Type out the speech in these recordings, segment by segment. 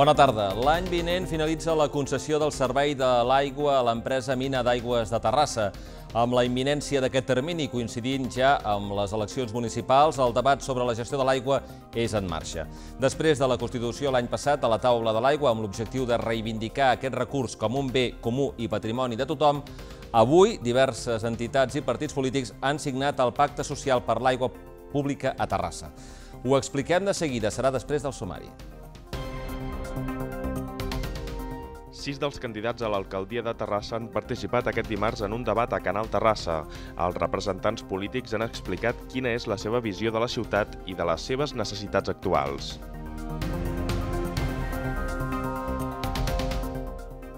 Bona tarda. L'any vinent finalitza la concessió del servei de l'aigua a l'empresa Mina d'Aigües de Terrassa. Amb la imminència d'aquest termini, coincidint ja amb les eleccions municipals, el debat sobre la gestió de l'aigua és en marxa. Després de la Constitució l'any passat a la taula de l'aigua, amb l'objectiu de reivindicar aquest recurs com un bé comú i patrimoni de tothom, avui diverses entitats i partits polítics han signat el Pacte Social per l'Aigua Pública a Terrassa. Ho expliquem de seguida, serà després del sumari. Sis dels candidats a l'alcaldia de Terrassa han participat aquest dimarts en un debat a Canal Terrassa. Els representants polítics han explicat quina és la seva visió de la ciutat i de les seves necessitats actuals.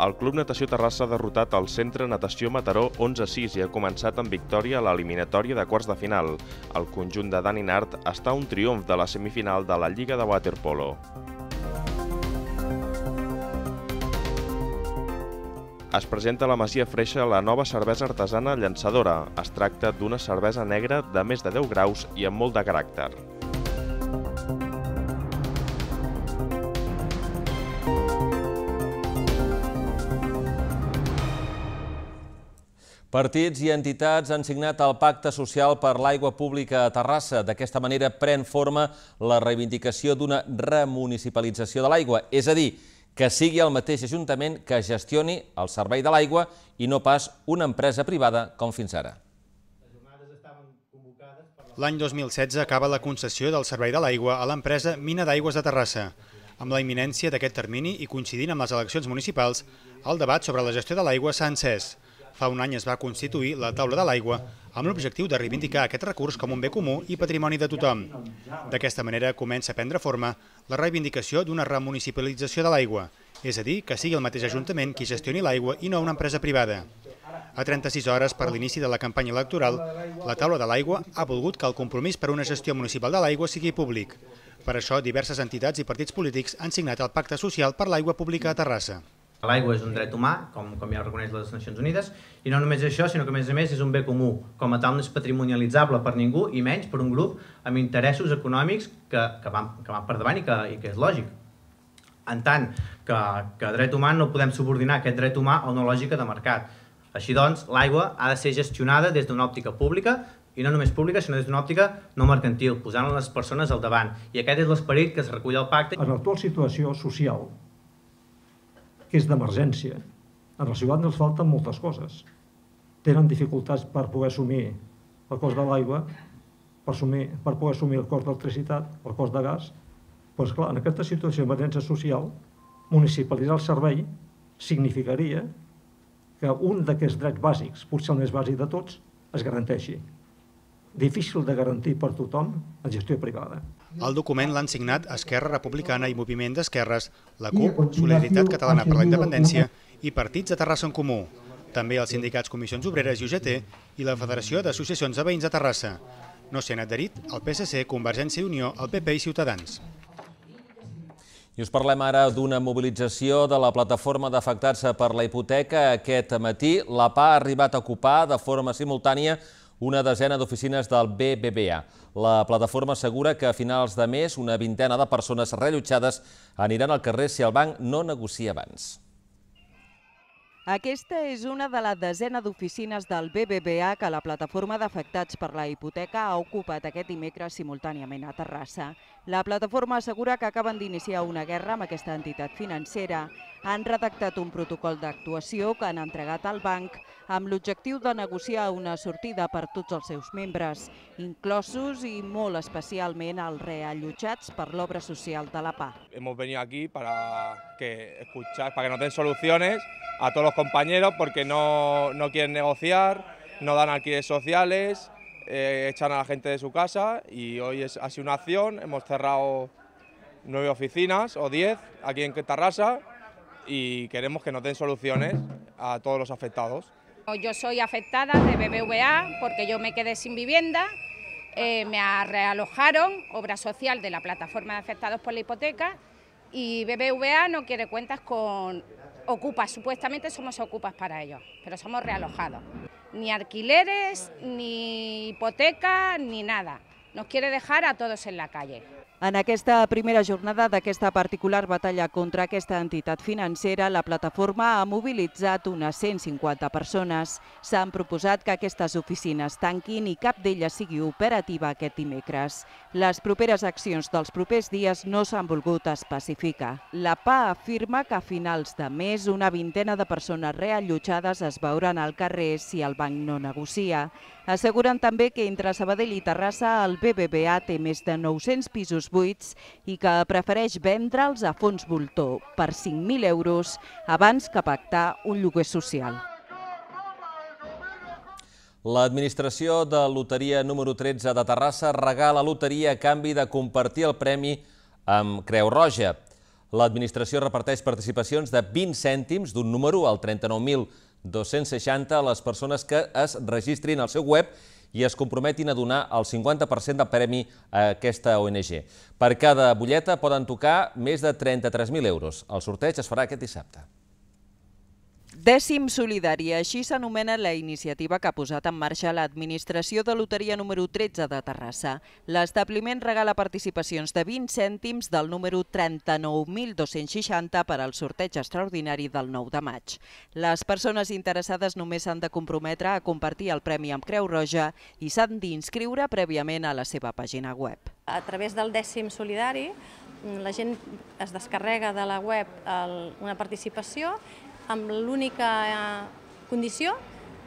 El Club Natació Terrassa ha derrotat el Centre Natació Mataró 11-6 i ha començat amb victòria a l'eliminatòria de quarts de final. El conjunt de Dani Nart està un triomf de la semifinal de la Lliga de Waterpolo. es presenta a la Masia Freixa la nova cervesa artesana llançadora. Es tracta d'una cervesa negra de més de 10 graus i amb molt de caràcter. Partits i entitats han signat el Pacte Social per l'Aigua Pública a Terrassa. D'aquesta manera pren forma la reivindicació d'una remunicipalització de l'aigua, és a dir, que sigui el mateix Ajuntament que gestioni el servei de l'aigua i no pas una empresa privada com fins ara. L'any 2016 acaba la concessió del servei de l'aigua a l'empresa Mina d'Aigües de Terrassa. Amb la imminència d'aquest termini i coincidint amb les eleccions municipals, el debat sobre la gestió de l'aigua s'ha encès. Fa un any es va constituir la taula de l'aigua amb l'objectiu de reivindicar aquest recurs com un bé comú i patrimoni de tothom. D'aquesta manera comença a prendre forma la reivindicació d'una remunicipalització de l'aigua, és a dir, que sigui el mateix Ajuntament qui gestioni l'aigua i no una empresa privada. A 36 hores per l'inici de la campanya electoral, la taula de l'aigua ha volgut que el compromís per una gestió municipal de l'aigua sigui públic. Per això, diverses entitats i partits polítics han signat el Pacte Social per l'Aigua Pública a Terrassa. L'aigua és un dret humà, com, com ja reconeix les Nacions Unides, i no només això, sinó que a més a més és un bé comú. Com a tal no és patrimonialitzable per ningú i menys per un grup amb interessos econòmics que, que, van, que van per davant i que, i que és lògic. En tant que, que dret humà no podem subordinar aquest dret humà a una lògica de mercat. Així doncs, l'aigua ha de ser gestionada des d'una òptica pública, i no només pública, sinó des d'una òptica no mercantil, posant les persones al davant. I aquest és l'esperit que es recull al pacte. En l'actual situació social que és d'emergència. A la ciutat no els falten moltes coses. Tenen dificultats per poder assumir el cost de l'aigua, per, assumir, per poder assumir el cost d'electricitat, el cost de gas. Però, clar, en aquesta situació d'emergència social, municipalitzar el servei significaria que un d'aquests drets bàsics, potser el més bàsic de tots, es garanteixi. Difícil de garantir per tothom en gestió privada. El document l'han signat Esquerra Republicana i Moviment d'Esquerres, la CUP, Solidaritat Catalana per la Independència i partits de Terrassa en Comú, també els sindicats Comissions Obreres i UGT i la Federació d'Associacions de Veïns de Terrassa. No s'hi han adherit el PSC, Convergència i Unió, el PP i Ciutadans. I us parlem ara d'una mobilització de la plataforma d'afectats per la hipoteca. Aquest matí la PA ha arribat a ocupar de forma simultània una desena d'oficines del BBVA. La plataforma assegura que a finals de mes una vintena de persones rellotjades aniran al carrer si el banc no negocia abans. Aquesta és una de la desena d'oficines del BBVA que la plataforma d'afectats per la hipoteca ha ocupat aquest dimecres simultàniament a Terrassa. La plataforma assegura que acaben d'iniciar una guerra amb aquesta entitat financera. Han redactat un protocol d'actuació que han entregat al banc amb l'objectiu de negociar una sortida per tots els seus membres, inclosos i molt especialment els reallotjats per l'obra social de la PA. Hemos venido aquí para que, escuchar, para que nos den soluciones a todos los compañeros porque no, no quieren negociar, no dan alquileres sociales, Eh, echan a la gente de su casa y hoy es, ha una acción, hemos cerrado nueve oficinas o diez aquí en Tarrasa y queremos que nos den soluciones a todos los afectados. Yo soy afectada de BBVA porque yo me quedé sin vivienda, eh, me realojaron, obra social de la plataforma de afectados por la hipoteca, y BBVA no quiere cuentas con ocupas, supuestamente somos ocupas para ellos, pero somos realojados. Ni alquileres, ni hipoteca, ni nada. Nos quiere dejar a todos en la calle. En aquesta primera jornada d'aquesta particular batalla contra aquesta entitat financera, la plataforma ha mobilitzat unes 150 persones. S'han proposat que aquestes oficines tanquin i cap d'elles sigui operativa aquest dimecres. Les properes accions dels propers dies no s'han volgut especificar. La PA afirma que a finals de mes una vintena de persones reallotjades es veuran al carrer si el banc no negocia. Asseguren també que entre Sabadell i Terrassa el BBVA té més de 900 pisos buits i que prefereix vendre'ls a fons voltor per 5.000 euros abans que pactar un lloguer social. L'administració de Loteria número 13 de Terrassa regala loteria a canvi de compartir el premi amb Creu Roja. L'administració reparteix participacions de 20 cèntims d'un número al 39.000 260 les persones que es registrin al seu web i es comprometin a donar el 50% del premi a aquesta ONG. Per cada butlleta poden tocar més de 33.000 euros. El sorteig es farà aquest dissabte. Dècim solidari, així s'anomena la iniciativa que ha posat en marxa l'administració de loteria número 13 de Terrassa. L'establiment regala participacions de 20 cèntims del número 39.260 per al sorteig extraordinari del 9 de maig. Les persones interessades només s'han de comprometre a compartir el premi amb Creu Roja i s'han d'inscriure prèviament a la seva pàgina web. A través del dècim solidari, la gent es descarrega de la web una participació amb l'única eh, condició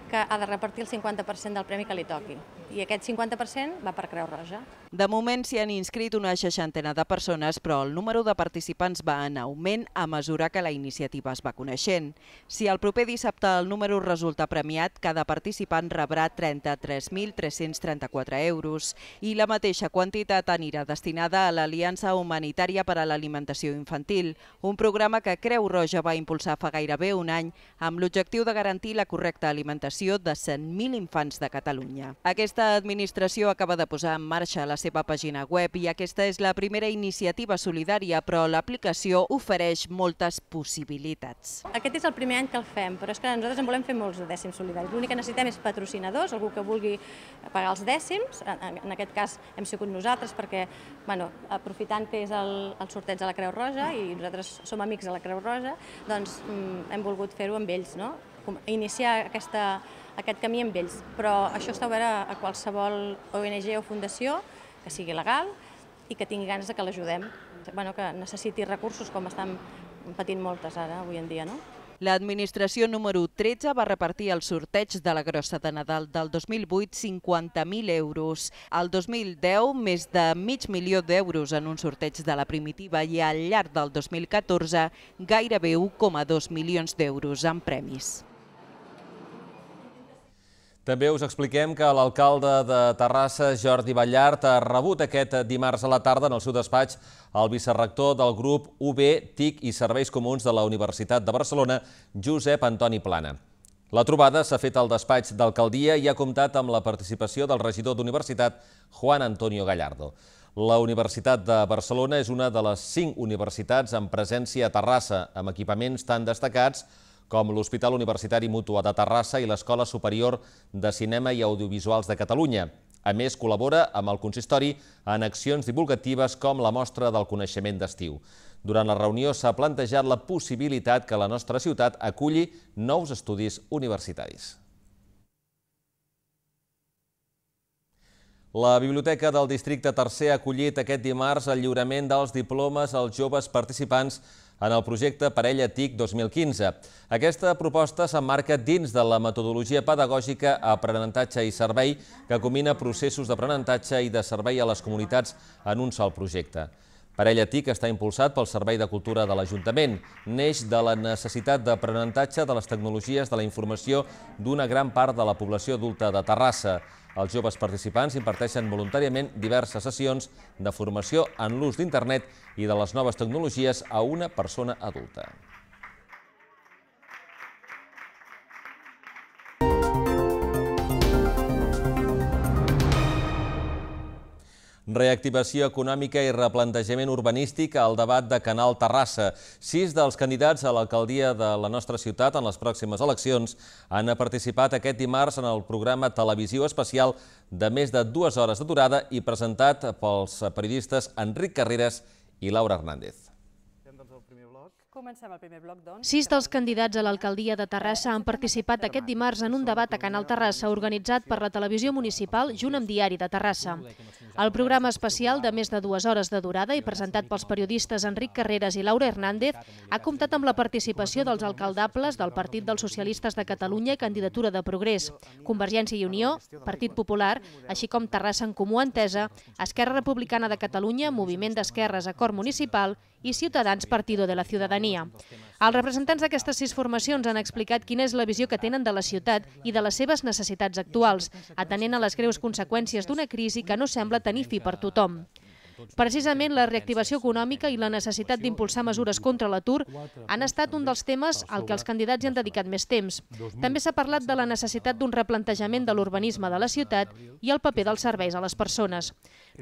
que ha de repartir el 50% del premi que li toqui. I aquest 50% va per Creu Roja. De moment s'hi han inscrit una seixantena de persones, però el número de participants va en augment a mesura que la iniciativa es va coneixent. Si el proper dissabte el número resulta premiat, cada participant rebrà 33.334 euros i la mateixa quantitat anirà destinada a l'Aliança Humanitària per a l'Alimentació Infantil, un programa que Creu Roja va impulsar fa gairebé un any amb l'objectiu de garantir la correcta alimentació l'educació de 100.000 infants de Catalunya. Aquesta administració acaba de posar en marxa la seva pàgina web i aquesta és la primera iniciativa solidària, però l'aplicació ofereix moltes possibilitats. Aquest és el primer any que el fem, però és que nosaltres en volem fer molts de dècims solidaris. L'únic que necessitem és patrocinadors, algú que vulgui pagar els dècims, en aquest cas hem sigut nosaltres perquè, bueno, aprofitant que és el, el sorteig de la Creu Roja i nosaltres som amics de la Creu Roja, doncs mm, hem volgut fer-ho amb ells, no? iniciar aquesta, aquest camí amb ells. Però això està obert a, a qualsevol ONG o fundació que sigui legal i que tingui ganes de que l'ajudem, bueno, que necessiti recursos com estan patint moltes ara, avui en dia. No? L'administració número 13 va repartir el sorteig de la grossa de Nadal del 2008 50.000 euros. Al 2010, més de mig milió d'euros en un sorteig de la primitiva i al llarg del 2014, gairebé 1,2 milions d'euros en premis. També us expliquem que l'alcalde de Terrassa, Jordi Ballart, ha rebut aquest dimarts a la tarda en el seu despatx el vicerrector del grup UB, TIC i Serveis Comuns de la Universitat de Barcelona, Josep Antoni Plana. La trobada s'ha fet al despatx d'alcaldia i ha comptat amb la participació del regidor d'Universitat, Juan Antonio Gallardo. La Universitat de Barcelona és una de les cinc universitats amb presència a Terrassa, amb equipaments tan destacats com com l'Hospital Universitari Mútua de Terrassa i l'Escola Superior de Cinema i Audiovisuals de Catalunya. A més, col·labora amb el consistori en accions divulgatives com la mostra del coneixement d'estiu. Durant la reunió s'ha plantejat la possibilitat que la nostra ciutat aculli nous estudis universitaris. La Biblioteca del Districte Tercer ha acollit aquest dimarts el lliurament dels diplomes als joves participants en el projecte Parella TIC 2015. Aquesta proposta s'emmarca dins de la metodologia pedagògica Aprenentatge i Servei, que combina processos d'aprenentatge i de servei a les comunitats en un sol projecte. Parella TIC està impulsat pel Servei de Cultura de l'Ajuntament. Neix de la necessitat d'aprenentatge de les tecnologies de la informació d'una gran part de la població adulta de Terrassa. Els joves participants imparteixen voluntàriament diverses sessions de formació en l'ús d'internet i de les noves tecnologies a una persona adulta. Reactivació econòmica i replantejament urbanístic al debat de Canal Terrassa. Sis dels candidats a l'alcaldia de la nostra ciutat en les pròximes eleccions han participat aquest dimarts en el programa televisiu especial de més de dues hores de durada i presentat pels periodistes Enric Carreras i Laura Hernández. Comencem doncs el primer bloc. Comencem el primer bloc, doncs. Sis dels candidats a l'alcaldia de Terrassa han participat aquest doncs, dimarts en un debat a Canal Terrassa organitzat per la televisió municipal junt amb Diari de Terrassa. El programa especial de més de dues hores de durada i presentat pels periodistes Enric Carreras i Laura Hernández ha comptat amb la participació dels alcaldables del Partit dels Socialistes de Catalunya i Candidatura de Progrés, Convergència i Unió, Partit Popular, així com Terrassa en Comú Entesa, Esquerra Republicana de Catalunya, Moviment d'Esquerres, Acord Municipal i Ciutadans Partido de la Ciutadania. Els representants d'aquestes sis formacions han explicat quina és la visió que tenen de la ciutat i de les seves necessitats actuals, atenent a les greus conseqüències d'una crisi que no sembla tenir fi per tothom. Precisament la reactivació econòmica i la necessitat d'impulsar mesures contra l'atur han estat un dels temes al que els candidats hi han dedicat més temps. També s'ha parlat de la necessitat d'un replantejament de l'urbanisme de la ciutat i el paper dels serveis a les persones.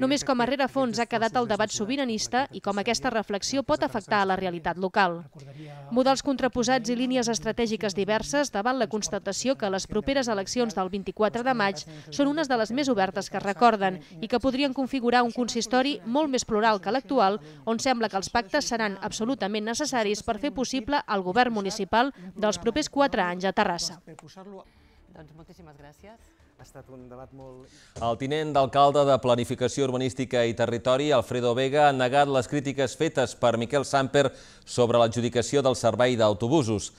Només com a rerefons ha quedat el debat sobiranista i com aquesta reflexió pot afectar a la realitat local. Models contraposats i línies estratègiques diverses davant la constatació que les properes eleccions del 24 de maig són unes de les més obertes que es recorden i que podrien configurar un consistori molt més plural que l'actual, on sembla que els pactes seran absolutament necessaris per fer possible el govern municipal dels propers quatre anys a Terrassa. Doncs moltíssimes gràcies. Ha estat un debat molt... El tinent d'alcalde de Planificació Urbanística i Territori, Alfredo Vega, ha negat les crítiques fetes per Miquel Samper sobre l'adjudicació del servei d'autobusos.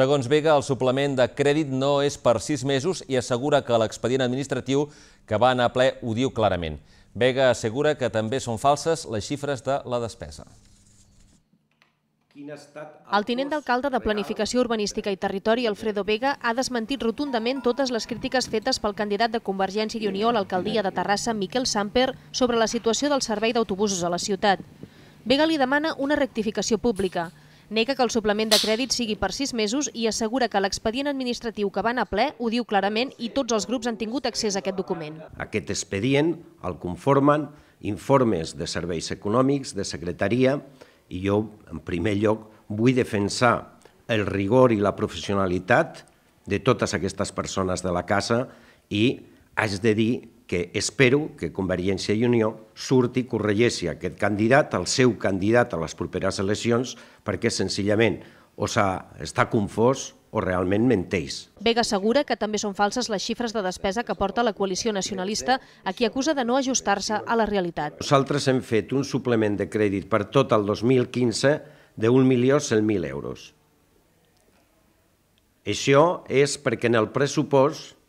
Segons Vega, el suplement de crèdit no és per sis mesos i assegura que l'expedient administratiu que va anar a ple ho diu clarament. Vega assegura que també són falses les xifres de la despesa. El tinent d'alcalde de Planificació Urbanística i Territori, Alfredo Vega, ha desmentit rotundament totes les crítiques fetes pel candidat de Convergència i Unió a l'alcaldia de Terrassa, Miquel Samper, sobre la situació del servei d'autobusos a la ciutat. Vega li demana una rectificació pública. Nega que el suplement de crèdit sigui per sis mesos i assegura que l'expedient administratiu que van a ple ho diu clarament i tots els grups han tingut accés a aquest document. Aquest expedient el conformen informes de serveis econòmics, de secretaria, i jo, en primer lloc, vull defensar el rigor i la professionalitat de totes aquestes persones de la casa i haig de dir que espero que Convergència i Unió surti corregeixi aquest candidat, el seu candidat a les properes eleccions, perquè senzillament o està confós o realment menteix. Vega assegura que també són falses les xifres de despesa que porta la coalició nacionalista, a qui acusa de no ajustar-se a la realitat. Nosaltres hem fet un suplement de crèdit per tot el 2015 de 1.100.000 euros. Això és perquè en el pressupost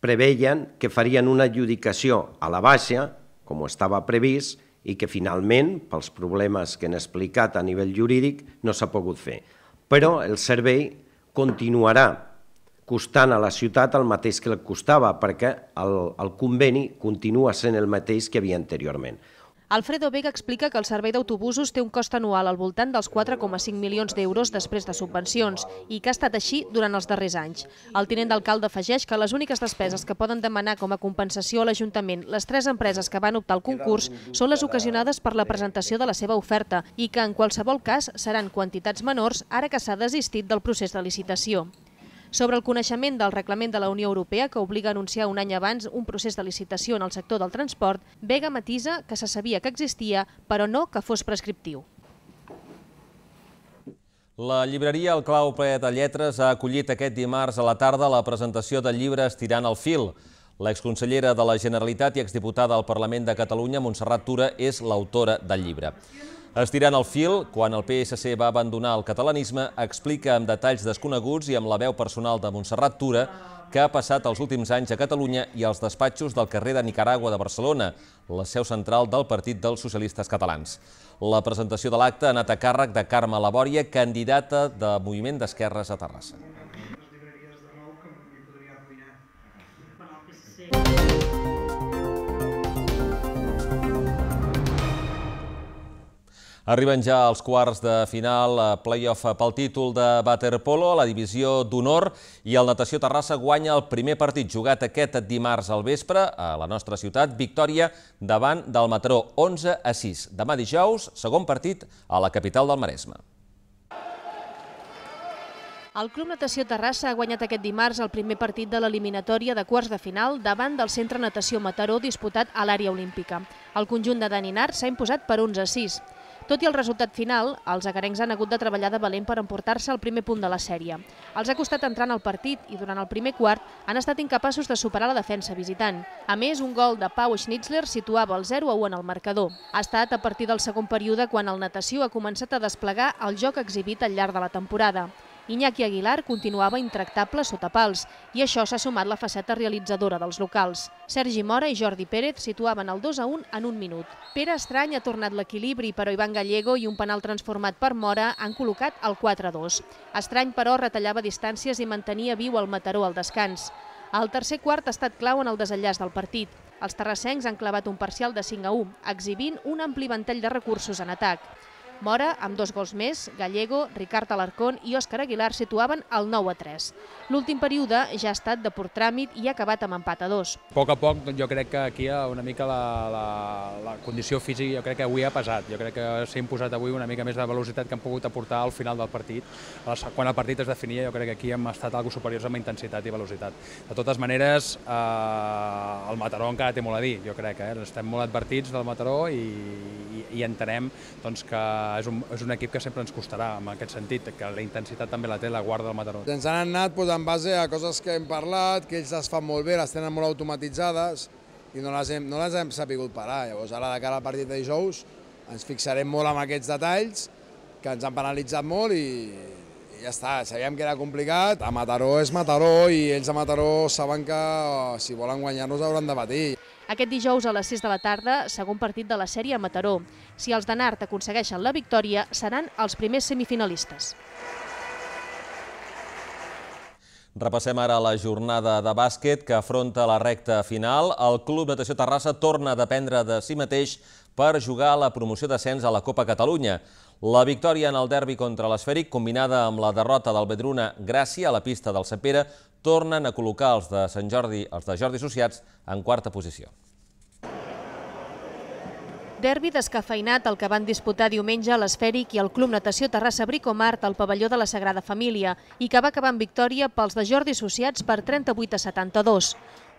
preveien que farien una adjudicació a la baixa, com estava previst, i que finalment, pels problemes que han explicat a nivell jurídic, no s'ha pogut fer. Però el servei continuarà costant a la ciutat el mateix que el costava, perquè el, el conveni continua sent el mateix que havia anteriorment. Alfredo Vega explica que el servei d'autobusos té un cost anual al voltant dels 4,5 milions d'euros després de subvencions i que ha estat així durant els darrers anys. El tinent d'alcalde afegeix que les úniques despeses que poden demanar com a compensació a l'Ajuntament les tres empreses que van optar al concurs són les ocasionades per la presentació de la seva oferta i que en qualsevol cas seran quantitats menors ara que s'ha desistit del procés de licitació sobre el coneixement del reglament de la Unió Europea que obliga a anunciar un any abans un procés de licitació en el sector del transport, Vega matisa que se sabia que existia, però no que fos prescriptiu. La llibreria El Clau Ple de Lletres ha acollit aquest dimarts a la tarda la presentació del llibre Estirant el fil. L'exconsellera de la Generalitat i exdiputada al Parlament de Catalunya, Montserrat Tura, és l'autora del llibre. Estirant el fil, quan el PSC va abandonar el catalanisme, explica amb detalls desconeguts i amb la veu personal de Montserrat Tura que ha passat els últims anys a Catalunya i als despatxos del carrer de Nicaragua de Barcelona, la seu central del Partit dels Socialistes Catalans. La presentació de l'acte ha anat a càrrec de Carme Labòria, candidata de Moviment d'Esquerres a Terrassa. Arriben ja els quarts de final, eh, play-off pel títol de Waterpolo, la divisió d'honor, i el Natació Terrassa guanya el primer partit jugat aquest dimarts al vespre a la nostra ciutat, victòria davant del Mataró, 11 a 6. Demà dijous, segon partit a la capital del Maresme. El Club Natació Terrassa ha guanyat aquest dimarts el primer partit de l'eliminatòria de quarts de final davant del Centre Natació Mataró disputat a l'àrea olímpica. El conjunt de Dani Nart s'ha imposat per 11 a 6. Tot i el resultat final, els agarencs han hagut de treballar de valent per emportar-se el primer punt de la sèrie. Els ha costat entrar en el partit i durant el primer quart han estat incapaços de superar la defensa visitant. A més, un gol de Pau Schnitzler situava el 0-1 en el marcador. Ha estat a partir del segon període quan el natació ha començat a desplegar el joc exhibit al llarg de la temporada. Iñaki Aguilar continuava intractable sota pals i això s'ha sumat la faceta realitzadora dels locals. Sergi Mora i Jordi Pérez situaven el 2 a 1 en un minut. Pere Estrany ha tornat l'equilibri, però Ivan Gallego i un penal transformat per Mora han col·locat el 4 a 2. Estrany, però, retallava distàncies i mantenia viu el Mataró al descans. El tercer quart ha estat clau en el desenllaç del partit. Els terrassencs han clavat un parcial de 5 a 1, exhibint un ampli ventall de recursos en atac. Mora, amb dos gols més, Gallego, Ricard Alarcón i Òscar Aguilar situaven el 9 a 3. L'últim període ja ha estat de port tràmit i ha acabat amb empat a dos. A poc a poc doncs, jo crec que aquí una mica la, la, la condició física jo crec que avui ha pesat. Jo crec que s'ha imposat avui una mica més de velocitat que han pogut aportar al final del partit. Quan el partit es definia jo crec que aquí hem estat algo superiors amb intensitat i velocitat. De totes maneres, eh, el Mataró encara té molt a dir, jo crec. Eh? Estem molt advertits del Mataró i, i, i entenem doncs, que és un, és un equip que sempre ens costarà en aquest sentit, que la intensitat també la té la guarda del Mataró. Ens han anat posant en base a coses que hem parlat, que ells les fan molt bé, les tenen molt automatitzades i no les hem, no les hem sapigut parar. Llavors, ara de cara al partit de dijous, ens fixarem molt en aquests detalls que ens han penalitzat molt i, i ja està, sabíem que era complicat. A Mataró és Mataró i ells a Mataró saben que oh, si volen guanyar-nos hauran de batir. Aquest dijous a les 6 de la tarda, segon partit de la sèrie a Mataró. Si els de Nart aconsegueixen la victòria, seran els primers semifinalistes. Repassem ara la jornada de bàsquet que afronta la recta final. El Club Natació Terrassa torna a dependre de si mateix per jugar la promoció d'ascens a la Copa Catalunya. La victòria en el derbi contra l'Esfèric, combinada amb la derrota del Bedruna Gràcia a la pista del Sant Pere, tornen a col·locar els de, Sant Jordi, els de Jordi Associats en quarta posició. Derbi descafeinat el que van disputar diumenge a l'Esfèric i el Club Natació Terrassa Bricomart al pavelló de la Sagrada Família i que va acabar amb victòria pels de Jordi Associats per 38 a 72.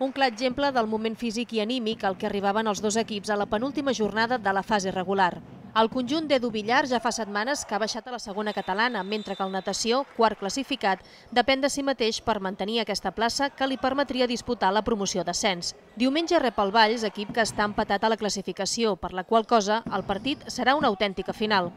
Un clar exemple del moment físic i anímic al que arribaven els dos equips a la penúltima jornada de la fase regular. El conjunt de Dubillar ja fa setmanes que ha baixat a la segona catalana, mentre que el natació, quart classificat, depèn de si mateix per mantenir aquesta plaça que li permetria disputar la promoció d'ascens. Diumenge rep el Valls, equip que està empatat a la classificació, per la qual cosa el partit serà una autèntica final.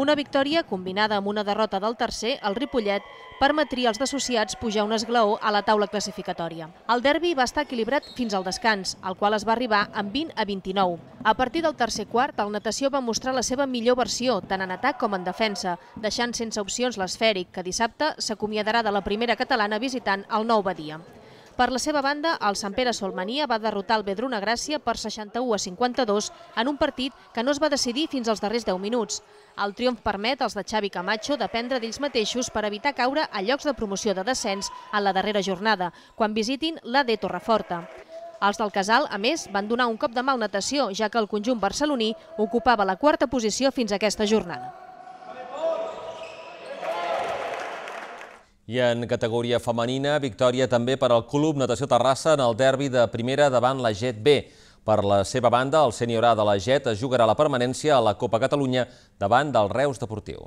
Una victòria combinada amb una derrota del tercer, el Ripollet, permetria als associats pujar un esglaó a la taula classificatòria. El derbi va estar equilibrat fins al descans, al qual es va arribar amb 20 a 29. A partir del tercer quart, el natació va mostrar la seva millor versió, tant en atac com en defensa, deixant sense opcions l'esfèric, que dissabte s'acomiadarà de la primera catalana visitant el nou Badia. Per la seva banda, el Sant Pere Solmania va derrotar el Bedruna Gràcia per 61 a 52 en un partit que no es va decidir fins als darrers 10 minuts. El triomf permet als de Xavi Camacho dependre d'ells mateixos per evitar caure a llocs de promoció de descens en la darrera jornada, quan visitin la de Torreforta. Els del Casal, a més, van donar un cop de malnatació, ja que el conjunt barceloní ocupava la quarta posició fins a aquesta jornada. I en categoria femenina, victòria també per al Club Natació Terrassa en el derbi de primera davant la Jet B. Per la seva banda, el sènior A de la Jet es jugarà la permanència a la Copa Catalunya davant del Reus Deportiu.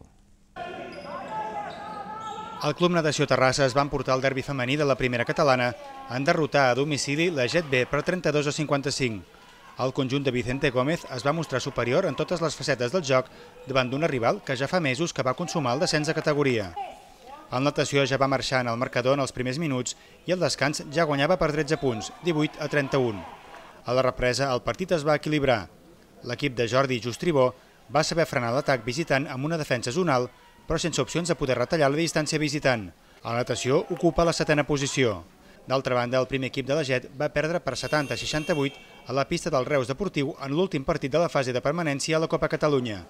El Club Natació Terrassa es va emportar el derbi femení de la primera catalana en derrotar a domicili la Jet B per 32 a 55. El conjunt de Vicente Gómez es va mostrar superior en totes les facetes del joc davant d'una rival que ja fa mesos que va consumar el descens de categoria. El natació ja va marxar en el marcador en els primers minuts i el descans ja guanyava per 13 punts, 18 a 31. A la represa, el partit es va equilibrar. L'equip de Jordi Justribó va saber frenar l'atac visitant amb una defensa zonal, però sense opcions de poder retallar la distància visitant. La natació ocupa la setena posició. D'altra banda, el primer equip de la JET va perdre per 70-68 a la pista del Reus Deportiu en l'últim partit de la fase de permanència a la Copa Catalunya.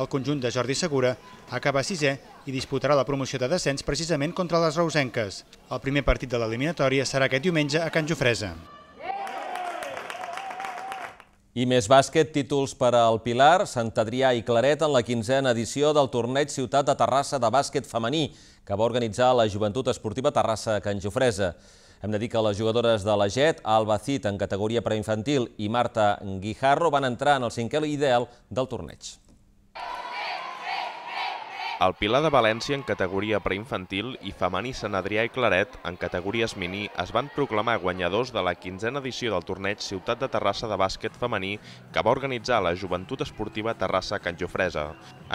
El conjunt de Jordi Segura acaba sisè i disputarà la promoció de descens precisament contra les reusenques. El primer partit de l'eliminatòria serà aquest diumenge a Can Jofresa. I més bàsquet, títols per al Pilar, Sant Adrià i Claret en la quinzena edició del torneig Ciutat de Terrassa de bàsquet femení, que va organitzar la Joventut Esportiva Terrassa Can Jofresa. Hem de dir que les jugadores de la JET, Alba Cid en categoria preinfantil i Marta Guijarro van entrar en el cinquè ideal del torneig. you El Pilar de València en categoria preinfantil i Femení Sant Adrià i Claret en categories mini es van proclamar guanyadors de la quinzena edició del torneig Ciutat de Terrassa de bàsquet femení que va organitzar la Joventut Esportiva Terrassa Can Jofresa.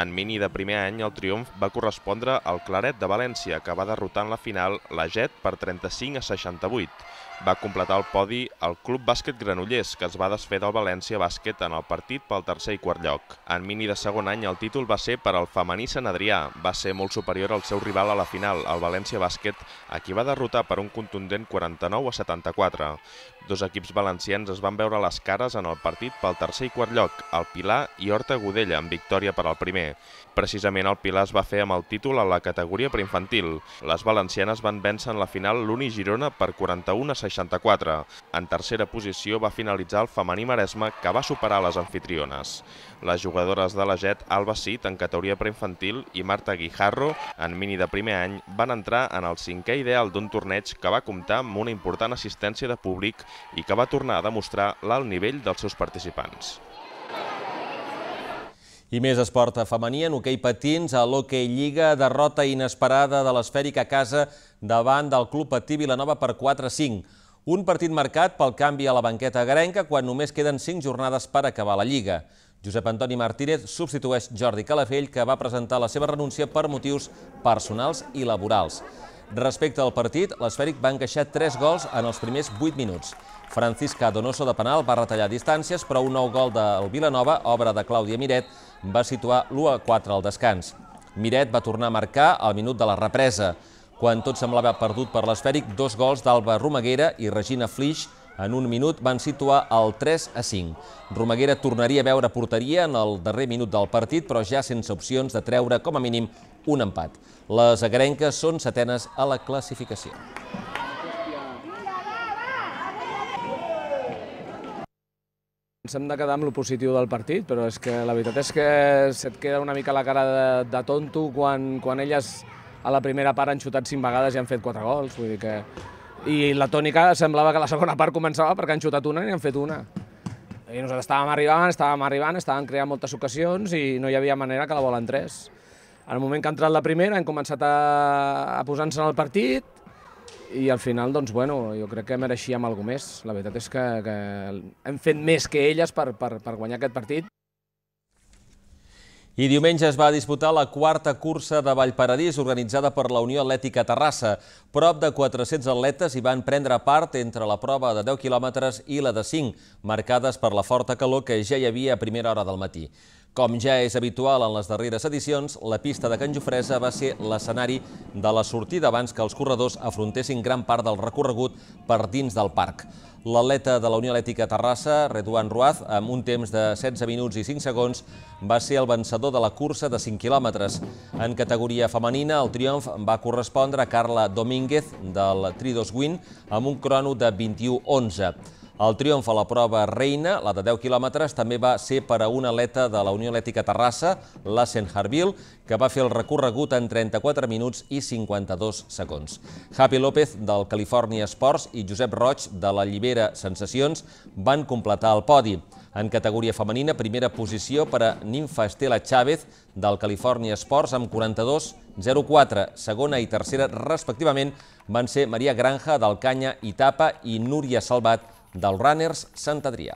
En mini de primer any el triomf va correspondre al Claret de València que va derrotar en la final la Jet per 35 a 68. Va completar el podi el Club Bàsquet Granollers que es va desfer del València Bàsquet en el partit pel tercer i quart lloc. En mini de segon any el títol va ser per al Femení Sant Adrià va ser molt superior al seu rival a la final, el València Bàsquet, a qui va derrotar per un contundent 49 a 74. Dos equips valencians es van veure les cares en el partit pel tercer i quart lloc, el Pilar i Horta Godella, amb victòria per al primer. Precisament el Pilar es va fer amb el títol a la categoria preinfantil. Les valencianes van vèncer en la final l'Uni Girona per 41 a 64. En tercera posició va finalitzar el femení Maresme, que va superar les anfitriones. Les jugadores de la JET Alba Cid en categoria preinfantil i Marta Guijarro en mini de primer any van entrar en el cinquè ideal d'un torneig que va comptar amb una important assistència de públic i que va tornar a demostrar l'alt nivell dels seus participants. I més esport femení en hoquei patins a l'hoquei Lliga, derrota inesperada de l'esfèrica casa davant del Club Patí Vilanova per 4-5. Un partit marcat pel canvi a la banqueta garenca quan només queden 5 jornades per acabar la Lliga. Josep Antoni Martínez substitueix Jordi Calafell, que va presentar la seva renúncia per motius personals i laborals. Respecte al partit, l'esfèric va encaixar 3 gols en els primers 8 minuts. Francisca Donoso de penal va retallar distàncies, però un nou gol del Vilanova, obra de Clàudia Miret, va situar l'1-4 al descans. Miret va tornar a marcar al minut de la represa. Quan tot semblava perdut per l'esfèric, dos gols d'Alba Romaguera i Regina Flix en un minut van situar el 3 a 5. Romaguera tornaria a veure porteria en el darrer minut del partit, però ja sense opcions de treure com a mínim un empat. Les agarenques són setenes a la classificació. Ens hem de quedar amb el positiu del partit, però és que la veritat és que se't queda una mica la cara de, de tonto quan, quan elles a la primera part han xutat cinc vegades i han fet quatre gols. Vull dir que i la tònica semblava que la segona part començava perquè han xutat una i han fet una. I nosaltres estàvem arribant, estàvem arribant, estàvem creant moltes ocasions i no hi havia manera que la bola entrés. En el moment que ha entrat la primera han començat a, a posar-se en el partit i al final, doncs, bueno, jo crec que mereixíem alguna més. La veritat és que, que hem fet més que elles per, per, per guanyar aquest partit. I diumenge es va disputar la quarta cursa de Vallparadís organitzada per la Unió Atlètica Terrassa. Prop de 400 atletes hi van prendre part entre la prova de 10 quilòmetres i la de 5, marcades per la forta calor que ja hi havia a primera hora del matí. Com ja és habitual en les darreres edicions, la pista de Can Jofresa va ser l'escenari de la sortida abans que els corredors afrontessin gran part del recorregut per dins del parc. L'atleta de la Unió Atlètica Terrassa, Reduan Ruaz, amb un temps de 16 minuts i 5 segons, va ser el vencedor de la cursa de 5 quilòmetres. En categoria femenina, el triomf va correspondre a Carla Domínguez, del Tridos Win, amb un crono de 21-11. El triomf a la prova reina, la de 10 quilòmetres, també va ser per a una atleta de la Unió Atlètica Terrassa, la Harville, que va fer el recorregut en 34 minuts i 52 segons. Javi López, del California Sports, i Josep Roig, de la Llibera Sensacions, van completar el podi. En categoria femenina, primera posició per a Ninfa Estela Chávez del California Sports amb 42-04. Segona i tercera, respectivament, van ser Maria Granja del Canya i Tapa i Núria Salvat del Runners Sant Adrià.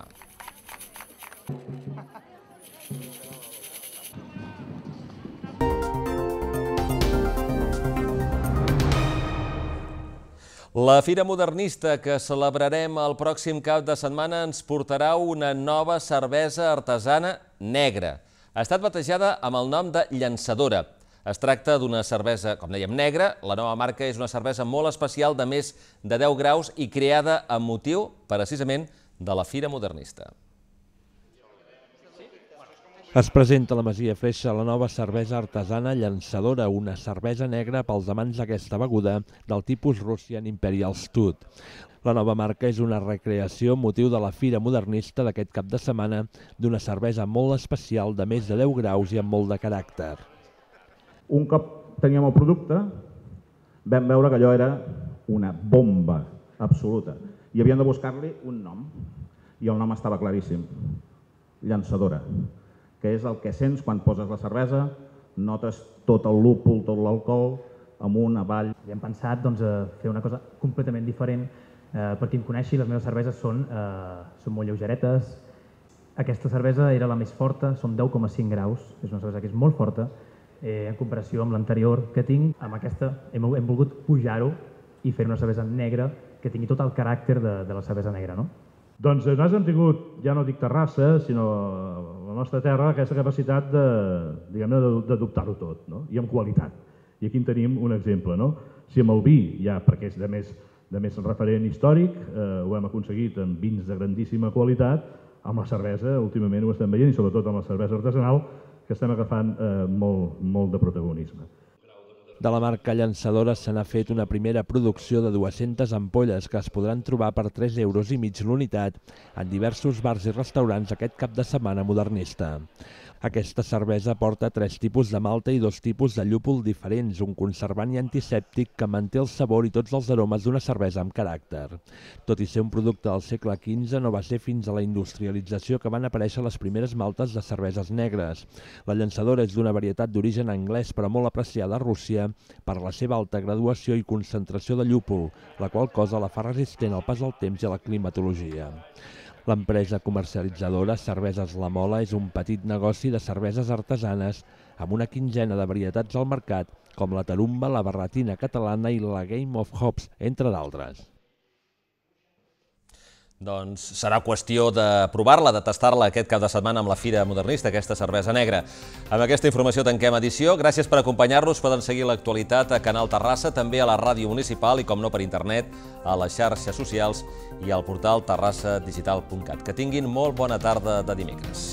La Fira Modernista que celebrarem el pròxim cap de setmana ens portarà una nova cervesa artesana negra. Ha estat batejada amb el nom de Llançadora es tracta d'una cervesa, com dèiem, negra. La nova marca és una cervesa molt especial de més de 10 graus i creada amb motiu, precisament, de la Fira Modernista. Es presenta a la Masia Freixa la nova cervesa artesana llançadora, una cervesa negra pels amants d'aquesta beguda del tipus Russian Imperial Stout. La nova marca és una recreació motiu de la fira modernista d'aquest cap de setmana d'una cervesa molt especial de més de 10 graus i amb molt de caràcter. Un cop teníem el producte, vam veure que allò era una bomba absoluta i havíem de buscar-li un nom. I el nom estava claríssim, llançadora, que és el que sents quan poses la cervesa, notes tot el lúpul, tot l'alcohol, amunt, avall... I hem pensat doncs, a fer una cosa completament diferent. Eh, per qui em coneixi, les meves cerveses són, eh, són molt lleugeretes. Aquesta cervesa era la més forta, són 10,5 graus, és una cervesa que és molt forta, eh, en comparació amb l'anterior que tinc. Amb aquesta hem, hem volgut pujar-ho i fer una cervesa negra que tingui tot el caràcter de, de la cervesa negra, no? Doncs eh, nosaltres hem tingut, ja no dic Terrassa, sinó eh, la nostra terra, aquesta capacitat de, diguem de, de dubtar-ho tot, no? I amb qualitat. I aquí en tenim un exemple, no? Si amb el vi, ja perquè és de més, de més referent històric, eh, ho hem aconseguit amb vins de grandíssima qualitat, amb la cervesa, últimament ho estem veient, i sobretot amb la cervesa artesanal, que estem agafant eh, molt, molt de protagonisme. De la marca llançadora se n'ha fet una primera producció de 200 ampolles que es podran trobar per 3 euros i mig l'unitat en diversos bars i restaurants aquest cap de setmana modernista. Aquesta cervesa porta tres tipus de malta i dos tipus de llúpol diferents, un conservant i antisèptic que manté el sabor i tots els aromes d'una cervesa amb caràcter. Tot i ser un producte del segle XV, no va ser fins a la industrialització que van aparèixer les primeres maltes de cerveses negres. La llançadora és d'una varietat d'origen anglès però molt apreciada a Rússia per la seva alta graduació i concentració de llúpol, la qual cosa la fa resistent al pas del temps i a la climatologia. L'empresa comercialitzadora Cerveses La Mola és un petit negoci de cerveses artesanes amb una quinzena de varietats al mercat, com la tarumba, la barretina catalana i la Game of Hops, entre d'altres. Doncs serà qüestió de provar-la, de tastar-la aquest cap de setmana amb la Fira Modernista, aquesta cervesa negra. Amb aquesta informació tanquem edició. Gràcies per acompanyar-nos. Poden seguir l'actualitat a Canal Terrassa, també a la ràdio municipal i, com no, per internet, a les xarxes socials i al portal terrassadigital.cat. Que tinguin molt bona tarda de dimecres.